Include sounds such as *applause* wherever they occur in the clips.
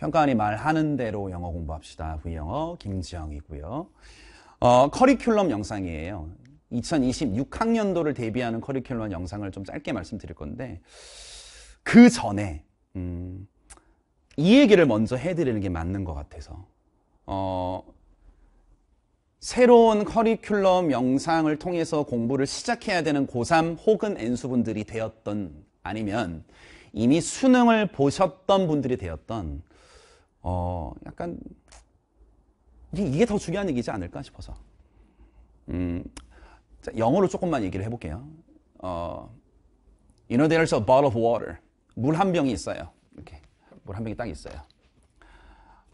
평가원이 말하는 대로 영어 공부합시다. 부영어 김지영이고요. 어, 커리큘럼 영상이에요. 2026학년도를 대비하는 커리큘럼 영상을 좀 짧게 말씀드릴 건데 그 전에 음, 이 얘기를 먼저 해드리는 게 맞는 것 같아서 어, 새로운 커리큘럼 영상을 통해서 공부를 시작해야 되는 고3 혹은 N수분들이 되었던 아니면 이미 수능을 보셨던 분들이 되었던 어, 약간 이게 더 중요한 얘기지 않을까 싶어서. 음, 자, 영어로 조금만 얘기를 해볼게요. 어, you know there's a bottle of water. 물 한 병이 있어요. 이렇게 물 한 병이 딱 있어요.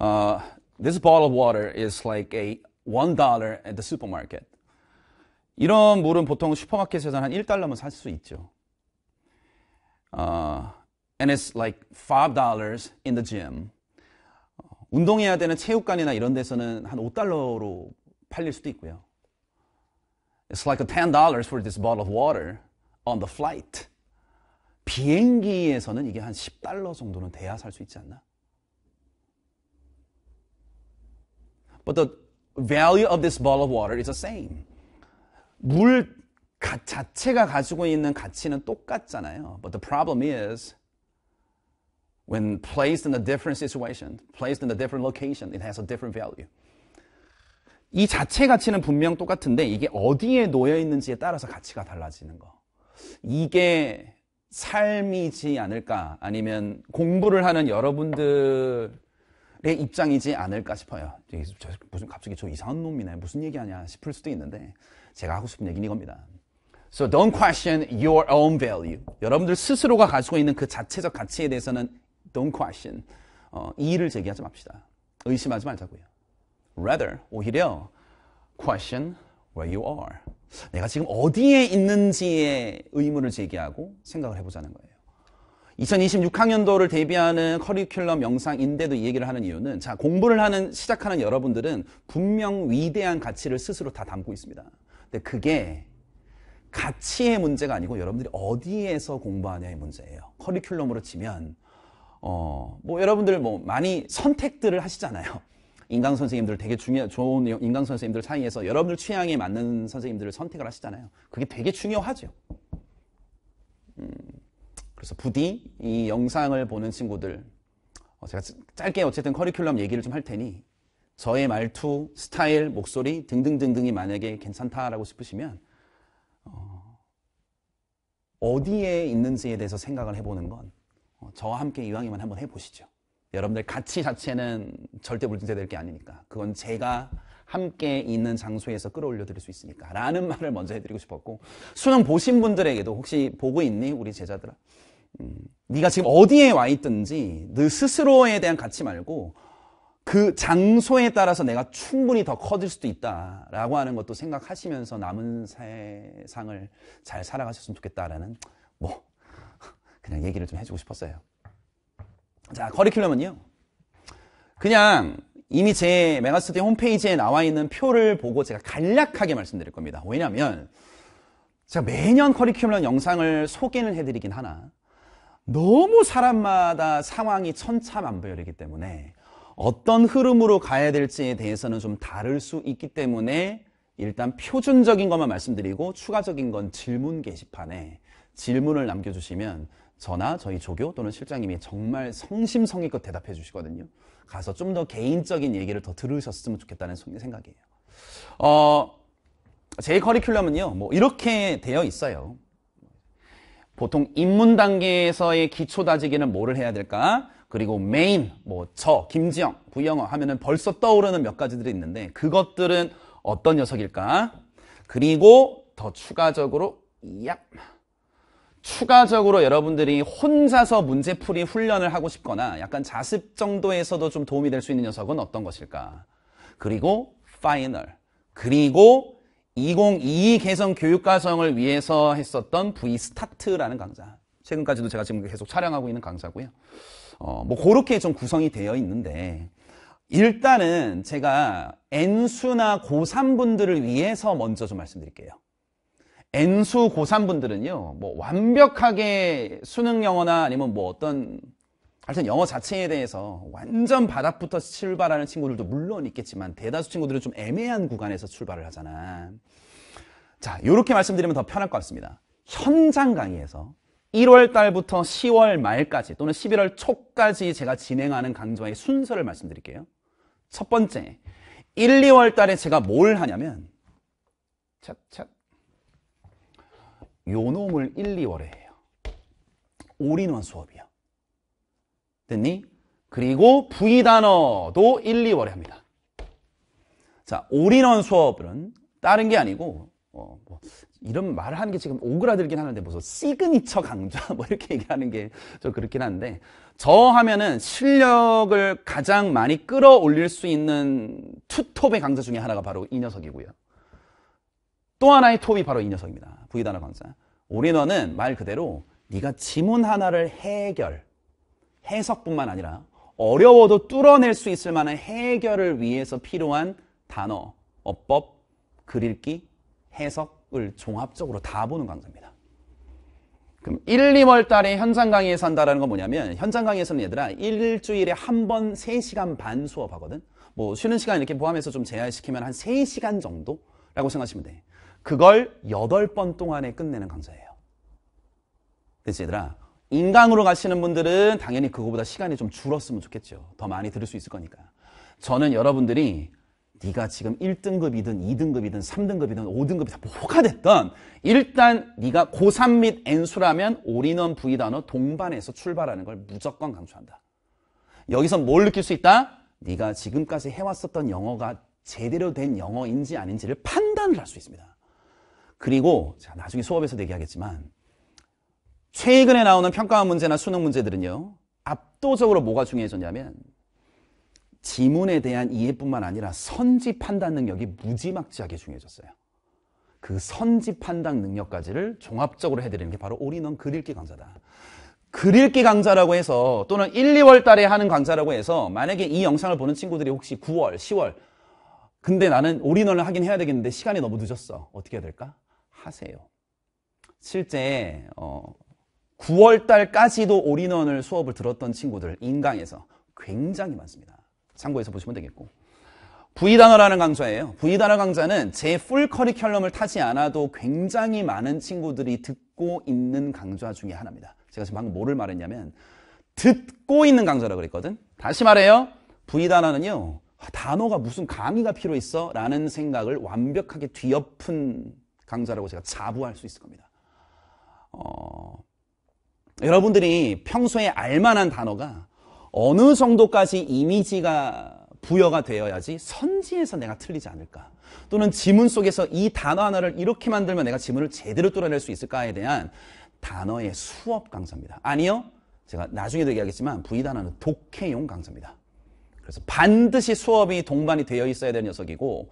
u this bottle of water is like a one dollar at the supermarket. 이런 물은 보통 슈퍼마켓에서는 한 1달러면 살 수 있죠. u and it's like five dollars in the gym. 운동해야 되는 체육관이나 이런 데서는 한 5달러로 팔릴 수도 있고요. It's like $10 for this bottle of water on the flight. 비행기에서는 이게 한 10달러 정도는 돼야 살 수 있지 않나? But the value of this bottle of water is the same. 물 자체가 가지고 있는 가치는 똑같잖아요. But the problem is when placed in a different situation, placed in a different location, it has a different value. 이 자체 가치는 분명 똑같은데 이게 어디에 놓여 있는지에 따라서 가치가 달라지는 거. 이게 삶이지 않을까 아니면 공부를 하는 여러분들의 입장이지 않을까 싶어요. 무슨 갑자기 저 이상한 놈이네. 무슨 얘기하냐 싶을 수도 있는데 제가 하고 싶은 얘기는 이겁니다. So don't question your own value. 여러분들 스스로가 가지고 있는 그 자체적 가치에 대해서는 Don't question. 어, 이의를 제기하지 맙시다. 의심하지 말자고요. Rather, 오히려 question where you are. 내가 지금 어디에 있는지에 의문을 제기하고 생각을 해보자는 거예요. 2026학년도를 대비하는 커리큘럼 영상인데도 이 얘기를 하는 이유는 자 공부를 하는 시작하는 여러분들은 분명 위대한 가치를 스스로 다 담고 있습니다. 근데 그게 가치의 문제가 아니고 여러분들이 어디에서 공부하냐의 문제예요. 커리큘럼으로 치면 어, 뭐 여러분들 뭐 많이 선택들을 하시잖아요. *laughs* 인강 선생님들 되게 중요 좋은 인강 선생님들 사이에서 여러분들 취향에 맞는 선생님들을 선택을 하시잖아요. 그게 되게 중요하죠. 음, 그래서 부디 이 영상을 보는 친구들 어, 제가 짧게 어쨌든 커리큘럼 얘기를 좀 할 테니 저의 말투, 스타일, 목소리 등등등등이 만약에 괜찮다라고 싶으시면 어, 어디에 있는지에 대해서 생각을 해보는 건 어, 저와 함께 이왕이면 한번 해보시죠. 여러분들 가치 자체는 절대 불진재될게 아니니까 그건 제가 함께 있는 장소에서 끌어올려 드릴 수 있으니까 라는 *laughs* 말을 먼저 해드리고 싶었고 수능 보신 분들에게도 혹시 보고 있니 우리 제자들아 음, 네가 지금 어디에 와 있든지 너 네 스스로에 대한 가치 말고 그 장소에 따라서 내가 충분히 더 커질 수도 있다라고 하는 것도 생각하시면서 남은 세상을 잘 살아가셨으면 좋겠다라는 뭐 그냥 얘기를 좀 해주고 싶었어요. 자, 커리큘럼은요. 그냥 이미 제 메가스터디 홈페이지에 나와 있는 표를 보고 제가 간략하게 말씀드릴 겁니다. 왜냐하면 제가 매년 커리큘럼 영상을 소개는 해드리긴 하나 너무 사람마다 상황이 천차만별이기 때문에 어떤 흐름으로 가야 될지에 대해서는 좀 다를 수 있기 때문에 일단 표준적인 것만 말씀드리고 추가적인 건 질문 게시판에 질문을 남겨주시면 저나 저희 조교 또는 실장님이 정말 성심성의껏 대답해 주시거든요. 가서 좀 더 개인적인 얘기를 더 들으셨으면 좋겠다는 생각이에요. 어, 제 커리큘럼은요, 뭐 이렇게 되어 있어요. 보통 입문 단계에서의 기초 다지기는 뭐를 해야 될까? 그리고 메인, 뭐 저, 김지영, 부영어 하면은 벌써 떠오르는 몇 가지들이 있는데 그것들은 어떤 녀석일까? 그리고 더 추가적으로 얍. 추가적으로 여러분들이 혼자서 문제풀이 훈련을 하고 싶거나 약간 자습 정도에서도 좀 도움이 될 수 있는 녀석은 어떤 것일까? 그리고 파이널. 그리고 2022 개성 교육과정을 위해서 했었던 V스타트라는 강좌. 최근까지도 제가 지금 계속 촬영하고 있는 강좌고요. 어, 뭐 그렇게 좀 구성이 되어 있는데 일단은 제가 N수나 고3분들을 위해서 먼저 좀 말씀드릴게요. N수 고3분들은요, 뭐 완벽하게 수능 영어나 아니면 뭐 어떤, 하여튼 영어 자체에 대해서 완전 바닥부터 출발하는 친구들도 물론 있겠지만, 대다수 친구들은 좀 애매한 구간에서 출발을 하잖아. 자, 요렇게 말씀드리면 더 편할 것 같습니다. 현장 강의에서 1월 달부터 10월 말까지 또는 11월 초까지 제가 진행하는 강좌의 순서를 말씀드릴게요. 첫 번째, 1, 2월 달에 제가 뭘 하냐면, 착착, 요 놈을 1, 2월에 해요. 올인원 수업이요 됐니? 그리고 부의 단어도 1, 2월에 합니다. 자, 올인원 수업은 다른 게 아니고 어, 뭐 이런 말을 하는 게 지금 오그라들긴 하는데 무슨 시그니처 강좌 *laughs* 뭐 이렇게 얘기하는 게 좀 그렇긴 한데 저 하면은 실력을 가장 많이 끌어올릴 수 있는 투톱의 강좌 중에 하나가 바로 이 녀석이고요. 또 하나의 톱이 바로 이 녀석입니다. V단어 강사 올인원은 말 그대로 네가 지문 하나를 해결, 해석뿐만 아니라 어려워도 뚫어낼 수 있을 만한 해결을 위해서 필요한 단어, 어법, 글읽기, 해석을 종합적으로 다 보는 강사입니다 그럼 1, 2월 달에 현장 강의에서 한다는 건 뭐냐면 현장 강의에서는 얘들아 일주일에 한 번 3시간 반 수업하거든. 뭐 쉬는 시간 이렇게 포함해서 좀 제한시키면 한 3시간 정도라고 생각하시면 돼. 그걸 8번 동안에 끝내는 강좌예요. 됐지 들아 인강으로 가시는 분들은 당연히 그거보다 시간이 좀 줄었으면 좋겠죠. 더 많이 들을 수 있을 거니까. 저는 여러분들이 네가 지금 1등급이든 2등급이든 3등급이든 5등급이든 뭐가 됐든 일단 네가 고3 및 N수라면 올인원 V단어 동반해서 출발하는 걸 무조건 강조한다. 여기서 뭘 느낄 수 있다? 네가 지금까지 해왔었던 영어가 제대로 된 영어인지 아닌지를 판단을 할 수 있습니다. 그리고 자, 나중에 수업에서 얘기하겠지만 최근에 나오는 평가원 문제나 수능 문제들은요. 압도적으로 뭐가 중요해졌냐면 지문에 대한 이해뿐만 아니라 선지 판단 능력이 무지막지하게 중요해졌어요. 그 선지 판단 능력까지를 종합적으로 해드리는 게 바로 올인원 글읽기 강좌다. 글읽기 강좌라고 해서 또는 1, 2월 달에 하는 강좌라고 해서 만약에 이 영상을 보는 친구들이 혹시 9월, 10월 근데 나는 올인원을 하긴 해야 되겠는데 시간이 너무 늦었어. 어떻게 해야 될까? 하세요. 실제 어, 9월 달까지도 올인원을 수업을 들었던 친구들 인강에서 굉장히 많습니다. 참고해서 보시면 되겠고 부 V단어라는 강좌예요. 부 V단어 강좌는 제 풀 커리큘럼을 타지 않아도 굉장히 많은 친구들이 듣고 있는 강좌 중에 하나입니다. 제가 지금 방금 뭐를 말했냐면 듣고 있는 강좌라고 그랬거든. 다시 말해요. 부 V단어는요. 단어가 무슨 강의가 필요 있어? 라는 생각을 완벽하게 뒤엎은 강자라고 제가 자부할 수 있을 겁니다. 어, 여러분들이 평소에 알만한 단어가 어느 정도까지 이미지가 부여가 되어야지 선지에서 내가 틀리지 않을까 또는 지문 속에서 이 단어 하나를 이렇게 만들면 내가 지문을 제대로 뚫어낼 수 있을까에 대한 단어의 수업 강사입니다. 아니요. 제가 나중에도 얘기하겠지만 V 단어는 독해용 강사입니다. 그래서 반드시 수업이 동반이 되어 있어야 되는 녀석이고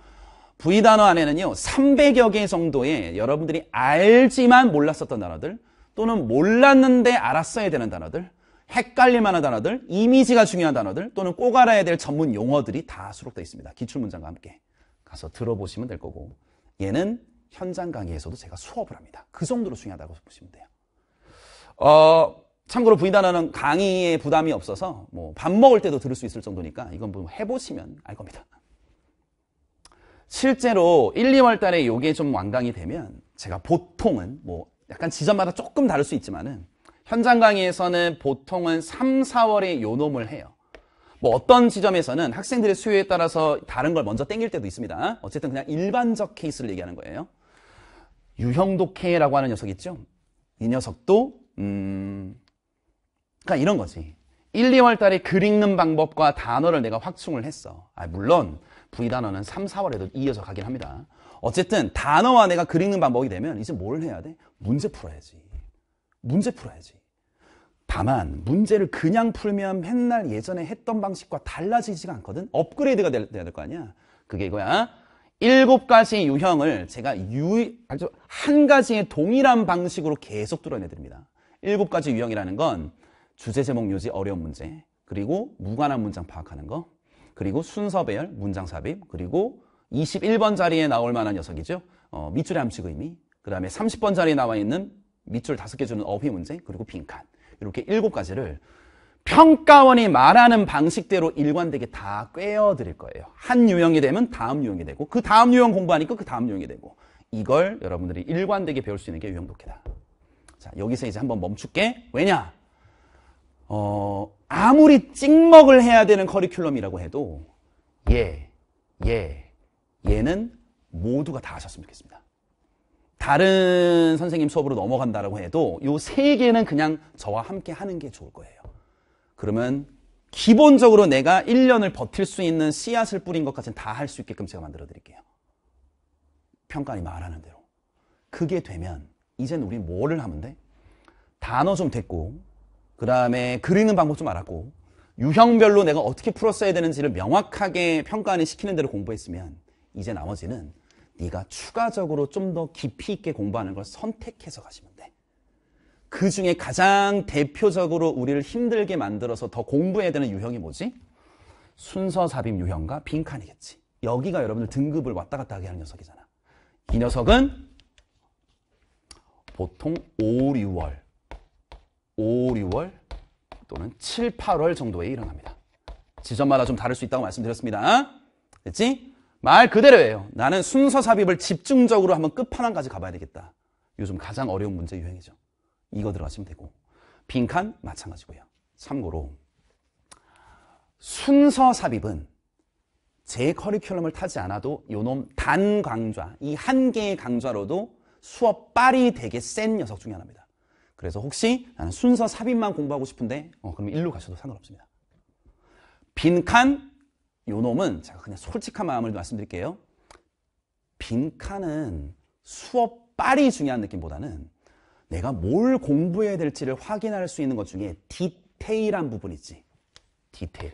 V 단어 안에는요. 300여 개 정도의 여러분들이 알지만 몰랐었던 단어들 또는 몰랐는데 알았어야 되는 단어들 헷갈릴 만한 단어들, 이미지가 중요한 단어들 또는 꼭 알아야 될 전문 용어들이 다 수록되어 있습니다. 기출문장과 함께 가서 들어보시면 될 거고 얘는 현장 강의에서도 제가 수업을 합니다. 그 정도로 중요하다고 보시면 돼요. 어, 참고로 V단어는 강의에 부담이 없어서 뭐 밥 먹을 때도 들을 수 있을 정도니까 이건 뭐 해보시면 알 겁니다. 실제로 1, 2월 달에 이게좀 완강이 되면 제가 보통은 뭐 약간 지점마다 조금 다를 수 있지만은 현장 강의에서는 보통은 3, 4월에 요놈을 해요. 뭐 어떤 지점에서는 학생들의 수요에 따라서 다른 걸 먼저 땡길 때도 있습니다. 어쨌든 그냥 일반적 케이스를 얘기하는 거예요. 유형독해라고 하는 녀석 있죠? 이 녀석도 음... 그러니까 이런 거지. 1, 2월 달에 글 읽는 방법과 단어를 내가 확충을 했어. 아, 물론 V단어는 3, 4월에도 이어서 가긴 합니다. 어쨌든 단어와 내가 그리는 방법이 되면 이제 뭘 해야 돼? 문제 풀어야지. 문제 풀어야지. 다만 문제를 그냥 풀면 맨날 예전에 했던 방식과 달라지지가 않거든. 업그레이드가 돼야 될 거 아니야. 그게 이거야. 일곱 가지 유형을 제가 유, 아주 한 가지의 동일한 방식으로 계속 드러내드립니다 일곱 가지 유형이라는 건 주제 제목 요지 어려운 문제, 그리고 무관한 문장 파악하는 거, 그리고 순서 배열, 문장 삽입, 그리고 21번 자리에 나올 만한 녀석이죠. 어, 밑줄의 함축 의미, 그 다음에 30번 자리에 나와 있는 밑줄 다섯 개 주는 어휘 문제, 그리고 빈칸. 이렇게 일곱 가지를 평가원이 말하는 방식대로 일관되게 다 꿰어드릴 거예요. 한 유형이 되면 다음 유형이 되고 그 다음 유형 공부하니까 그 다음 유형이 되고 이걸 여러분들이 일관되게 배울 수 있는 게 유형 독해다. 자 여기서 이제 한번 멈출게. 왜냐? 어, 아무리 찍먹을 해야 되는 커리큘럼이라고 해도 예, 예, 예는 모두가 다 하셨으면 좋겠습니다. 다른 선생님 수업으로 넘어간다라고 해도 이 세 개는 그냥 저와 함께 하는 게 좋을 거예요. 그러면 기본적으로 내가 1년을 버틸 수 있는 씨앗을 뿌린 것까지는 다 할 수 있게끔 제가 만들어 드릴게요. 평가이 말하는 대로. 그게 되면 이젠 우리 뭐를 하면 돼? 단어 좀 됐고 그 다음에 그리는 방법 좀 알았고 유형별로 내가 어떻게 풀었어야 되는지를 명확하게 평가하는 시키는 대로 공부했으면 이제 나머지는 네가 추가적으로 좀 더 깊이 있게 공부하는 걸 선택해서 가시면 돼. 그 중에 가장 대표적으로 우리를 힘들게 만들어서 더 공부해야 되는 유형이 뭐지? 순서 삽입 유형과 빈칸이겠지. 여기가 여러분들 등급을 왔다 갔다 하게 하는 녀석이잖아. 이 녀석은 보통 5, 6월 5, 6월 또는 7, 8월 정도에 일어납니다. 지점마다 좀 다를 수 있다고 말씀드렸습니다. 됐지? 말 그대로예요. 나는 순서 삽입을 집중적으로 한번 끝판왕까지 가봐야 되겠다. 요즘 가장 어려운 문제 유행이죠. 이거 들어가시면 되고 빈칸 마찬가지고요. 참고로 순서 삽입은 제 커리큘럼을 타지 않아도 요놈 단 강좌, 이 한 개의 강좌로도 수업 빨이 되게 센 녀석 중에 하나입니다. 그래서 혹시 나는 순서 삽입만 공부하고 싶은데 어, 그럼 일로 가셔도 상관없습니다. 빈칸 요 놈은 제가 그냥 솔직한 마음을 말씀드릴게요. 빈칸은 수업 빨이 중요한 느낌보다는 내가 뭘 공부해야 될지를 확인할 수 있는 것 중에 디테일한 부분이 있지. 디테일.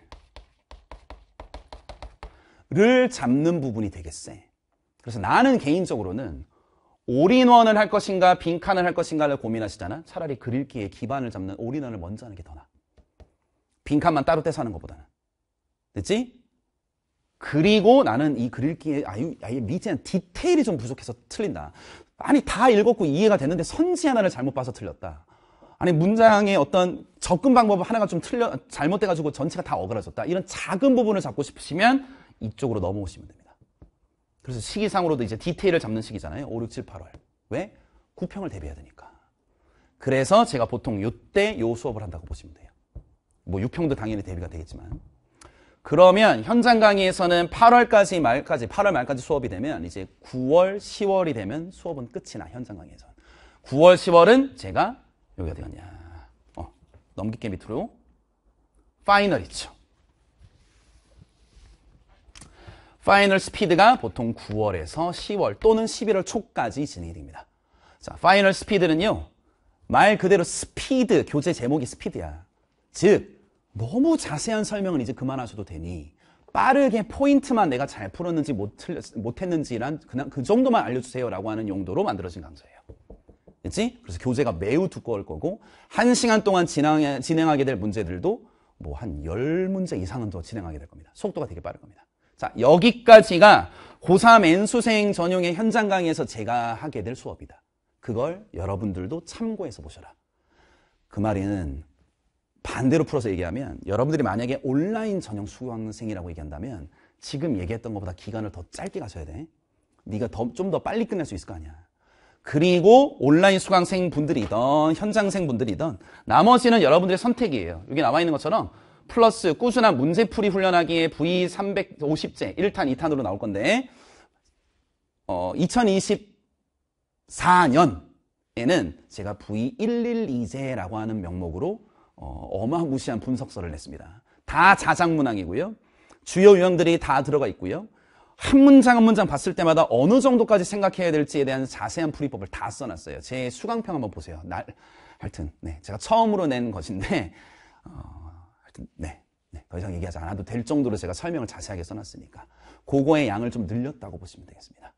를 잡는 부분이 되겠어. 그래서 나는 개인적으로는 올인원을 할 것인가 빈칸을 할 것인가를 고민하시잖아. 차라리 그릴기에 기반을 잡는 올인원을 먼저 하는 게 더 나아. 빈칸만 따로 떼서 하는 것보다는. 됐지? 그리고 나는 이그릴기에 아유, 아예 미지한 디테일이 좀 부족해서 틀린다. 아니 다 읽었고 이해가 됐는데 선지 하나를 잘못 봐서 틀렸다. 아니 문장의 어떤 접근 방법 하나가 좀 틀려 잘못돼가지고 전체가 다 어그러졌다. 이런 작은 부분을 잡고 싶으시면 이쪽으로 넘어오시면 됩니다. 그래서 시기상으로도 이제 디테일을 잡는 시기잖아요. 5, 6, 7, 8월. 왜? 구평을 대비해야 되니까. 그래서 제가 보통 이때 요 수업을 한다고 보시면 돼요. 뭐 6평도 당연히 대비가 되겠지만. 그러면 현장 강의에서는 8월까지 말까지 8월 말까지 수업이 되면 이제 9월, 10월이 되면 수업은 끝이 나 현장 강의에서는. 9월, 10월은 제가 여기가 되었냐. 어, 넘기게 밑으로 파이널 있죠. 파이널 스피드가 보통 9월에서 10월 또는 11월 초까지 진행이 됩니다. 자, 파이널 스피드는요. 말 그대로 스피드, 교재 제목이 스피드야. 즉, 너무 자세한 설명은 이제 그만하셔도 되니 빠르게 포인트만 내가 잘 풀었는지 못, 했는지란 그냥 그 정도만 알려주세요 라고 하는 용도로 만들어진 강좌예요. 그치? 그래서 교재가 매우 두꺼울 거고 1 시간 동안 진행하게 될 문제들도 뭐 한1 0문제 이상은 더 진행하게 될 겁니다. 속도가 되게 빠를 겁니다. 자, 여기까지가 고3 N수생 전용의 현장 강의에서 제가 하게 될 수업이다. 그걸 여러분들도 참고해서 보셔라. 그 말은 반대로 풀어서 얘기하면 여러분들이 만약에 온라인 전용 수강생이라고 얘기한다면 지금 얘기했던 것보다 기간을 더 짧게 가셔야 돼. 네가 좀 더 빨리 끝낼 수 있을 거 아니야. 그리고 온라인 수강생 분들이든 현장생 분들이든 나머지는 여러분들의 선택이에요. 여기 나와 있는 것처럼 플러스 꾸준한 문제풀이 훈련하기에 V350제 1탄, 2탄으로 나올 건데 어, 2024년에는 제가 V112제라고 하는 명목으로 어, 마무시한 분석서를 냈습니다. 다 자작문항이고요. 주요 유형들이 다 들어가 있고요. 한 문장 한 문장 봤을 때마다 어느 정도까지 생각해야 될지에 대한 자세한 풀이법을 다 써놨어요. 제 수강평 한번 보세요. 날, 하여튼 네, 제가 처음으로 낸 것인데 어, 하여튼 네, 네, 더 이상 얘기하지 않아도 될 정도로 제가 설명을 자세하게 써놨으니까 고거의 양을 좀 늘렸다고 보시면 되겠습니다.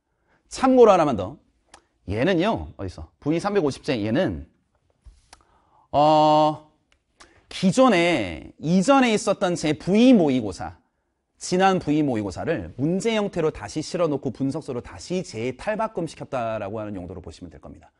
참고로 하나만 더 얘는요 어디서 V350제 얘는 어 기존에 이전에 있었던 제 부위 모의고사 지난 부위 모의고사를 문제 형태로 다시 실어놓고 분석서로 다시 재탈바꿈 시켰다라고 하는 용도로 보시면 될 겁니다.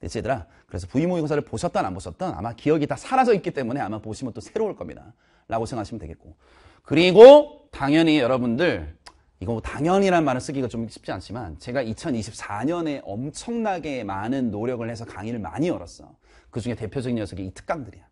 그래서 얘들아 그래서 부의모의고사를 보셨던 안 보셨던 아마 기억이 다 사라져 있기 때문에 아마 보시면 또 새로울 겁니다. 라고 생각하시면 되겠고 그리고 당연히 여러분들 이거 뭐 당연이란 말을 쓰기가 좀 쉽지 않지만 제가 2024년에 엄청나게 많은 노력을 해서 강의를 많이 열었어. 그중에 대표적인 녀석이 이 특강들이야.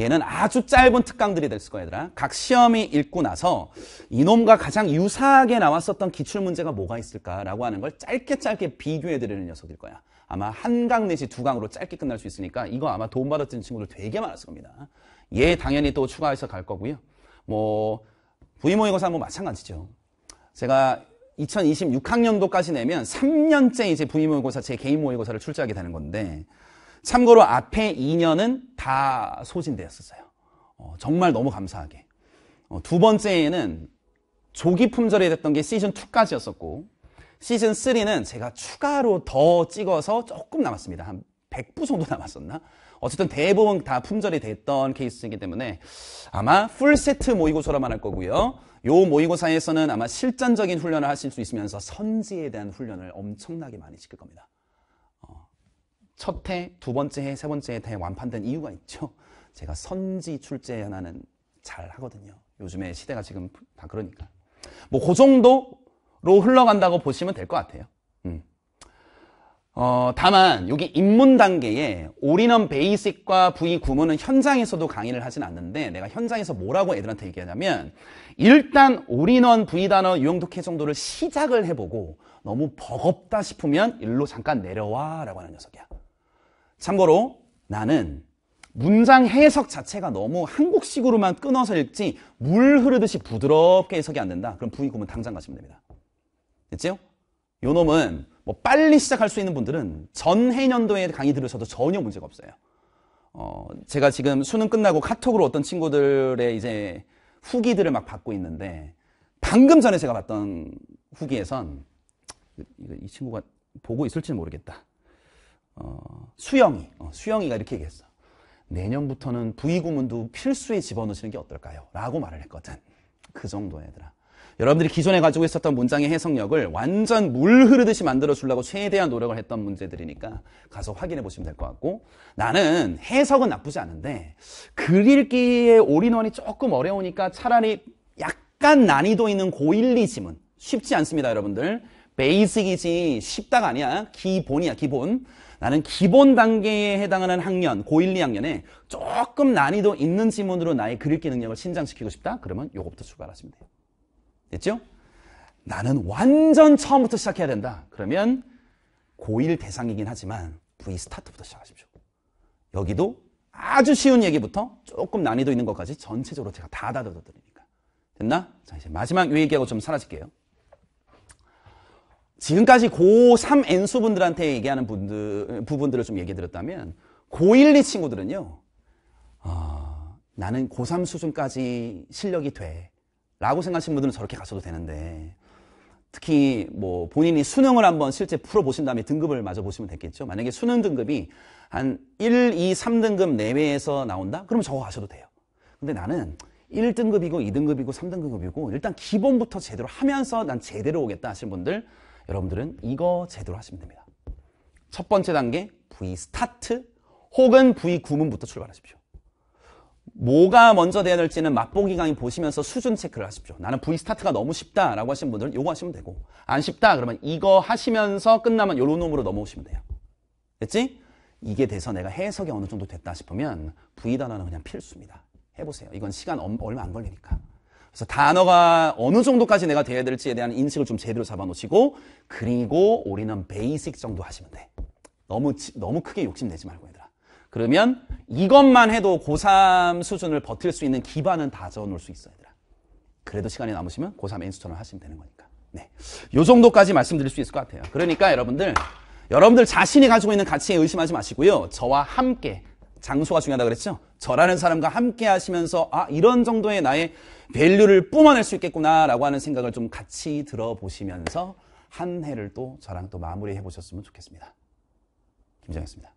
얘는 아주 짧은 특강들이 될 거야 얘들아. 각 시험이 읽고 나서 이놈과 가장 유사하게 나왔었던 기출문제가 뭐가 있을까라고 하는 걸 짧게 짧게 비교해드리는 녀석일 거야. 아마 한강 내지 두 강으로 짧게 끝날 수 있으니까 이거 아마 도움받았던 친구들 되게 많았을 겁니다. 얘 예, 당연히 또 추가해서 갈 거고요. 뭐 부위 모의고사 뭐 마찬가지죠. 제가 2026학년도까지 내면 3년째 이제 부위 모의고사 제 개인 모의고사를 출제하게 되는 건데 참고로 앞에 2년은 다 소진되었었어요. 어, 정말 너무 감사하게. 어, 두 번째에는 조기 품절이 됐던 게 시즌 2까지였었고 시즌 3는 제가 추가로 더 찍어서 조금 남았습니다. 한 100부 정도 남았었나? 어쨌든 대부분 다 품절이 됐던 케이스이기 때문에 아마 풀세트 모의고사로만 할 거고요. 요 모의고사에서는 아마 실전적인 훈련을 하실 수 있으면서 선지에 대한 훈련을 엄청나게 많이 시킬 겁니다. 어, 첫 해, 두 번째 해, 세 번째 해 완판된 이유가 있죠. 제가 선지 출제 하나는 잘 하거든요. 요즘에 시대가 지금 다 그러니까. 뭐, 그 정도 로 흘러간다고 보시면 될 것 같아요. 음. 어, 다만 여기 입문 단계에 올인원 베이식과 V 구문은 현장에서도 강의를 하진 않는데 내가 현장에서 뭐라고 애들한테 얘기하냐면 일단 올인원 V 단어 유형독해 정도를 시작을 해보고 너무 버겁다 싶으면 일로 잠깐 내려와 라고 하는 녀석이야. 참고로 나는 문장 해석 자체가 너무 한국식으로만 끊어서 읽지 물 흐르듯이 부드럽게 해석이 안 된다. 그럼 V 구문 당장 가시면 됩니다. 됐죠? 요 놈은 뭐 빨리 시작할 수 있는 분들은 전 해년도에 강의 들으셔도 전혀 문제가 없어요. 어, 제가 지금 수능 끝나고 카톡으로 어떤 친구들의 이제 후기들을 막 받고 있는데 방금 전에 제가 봤던 후기에선 이 친구가 보고 있을지 는 모르겠다. 어, 수영이, 어, 수영이가 이렇게 얘기했어. 내년부터는 부의구문도 필수에 집어넣으시는 게 어떨까요? 라고 말을 했거든. 그 정도 애들아. 여러분들이 기존에 가지고 있었던 문장의 해석력을 완전 물 흐르듯이 만들어 주려고 최대한 노력을 했던 문제들이니까 가서 확인해 보시면 될 것 같고 나는 해석은 나쁘지 않은데 글 읽기의 올인원이 조금 어려우니까 차라리 약간 난이도 있는 고1 2 지문 쉽지 않습니다 여러분들 베이직이지 쉽다가 아니야 기본이야 기본 나는 기본 단계에 해당하는 학년 고1, 2학년에 조금 난이도 있는 지문으로 나의 글 읽기 능력을 신장시키고 싶다 그러면 요것부터 출발하시면 돼요 됐죠? 나는 완전 처음부터 시작해야 된다. 그러면 고1 대상이긴 하지만 V 스타트부터 시작하십시오. 여기도 아주 쉬운 얘기부터 조금 난이도 있는 것까지 전체적으로 제가 다 다뤄드리니까. 됐나? 자, 이제 마지막 요 얘기하고 좀 사라질게요. 지금까지 고3 N수분들한테 얘기하는 분들, 부분들을 좀 얘기 드렸다면 고1, 2 친구들은요. 어, 나는 고3 수준까지 실력이 돼. 라고 생각하시는 분들은 저렇게 가셔도 되는데 특히 뭐 본인이 수능을 한번 실제 풀어보신 다음에 등급을 마저 보시면 되겠죠 만약에 수능 등급이 한 1, 2, 3등급 내외에서 나온다? 그럼 저거 가셔도 돼요. 근데 나는 1등급이고 2등급이고 3등급이고 일단 기본부터 제대로 하면서 난 제대로 오겠다 하신 분들 여러분들은 이거 제대로 하시면 됩니다. 첫 번째 단계 V 스타트 혹은 V 구문부터 출발하십시오. 뭐가 먼저 돼야 될지는 맛보기 강의 보시면서 수준 체크를 하십시오. 나는 V 스타트가 너무 쉽다라고 하시는 분들은 요거 하시면 되고 안 쉽다 그러면 이거 하시면서 끝나면 요런 놈으로 넘어오시면 돼요. 됐지? 이게 돼서 내가 해석이 어느 정도 됐다 싶으면 V 단어는 그냥 필수입니다. 해보세요. 이건 시간 얼마 안 걸리니까. 그래서 단어가 어느 정도까지 내가 돼야 될지에 대한 인식을 좀 제대로 잡아놓으시고 그리고 우리는 베이식 정도 하시면 돼. 너무 너무 크게 욕심내지 말고 얘들아. 그러면 이것만 해도 고3 수준을 버틸 수 있는 기반은 다져놓을수 있어요. 얘들 그래도 시간이 남으시면 고3 n 스천을 하시면 되는 거니까. 네. 요 정도까지 말씀드릴 수 있을 것 같아요. 그러니까 여러분들, 여러분들 자신이 가지고 있는 가치에 의심하지 마시고요. 저와 함께, 장소가 중요하다 그랬죠? 저라는 사람과 함께 하시면서, 아, 이런 정도의 나의 밸류를 뿜어낼 수 있겠구나라고 하는 생각을 좀 같이 들어보시면서 한 해를 또 저랑 또 마무리해 보셨으면 좋겠습니다. 김정했습니다.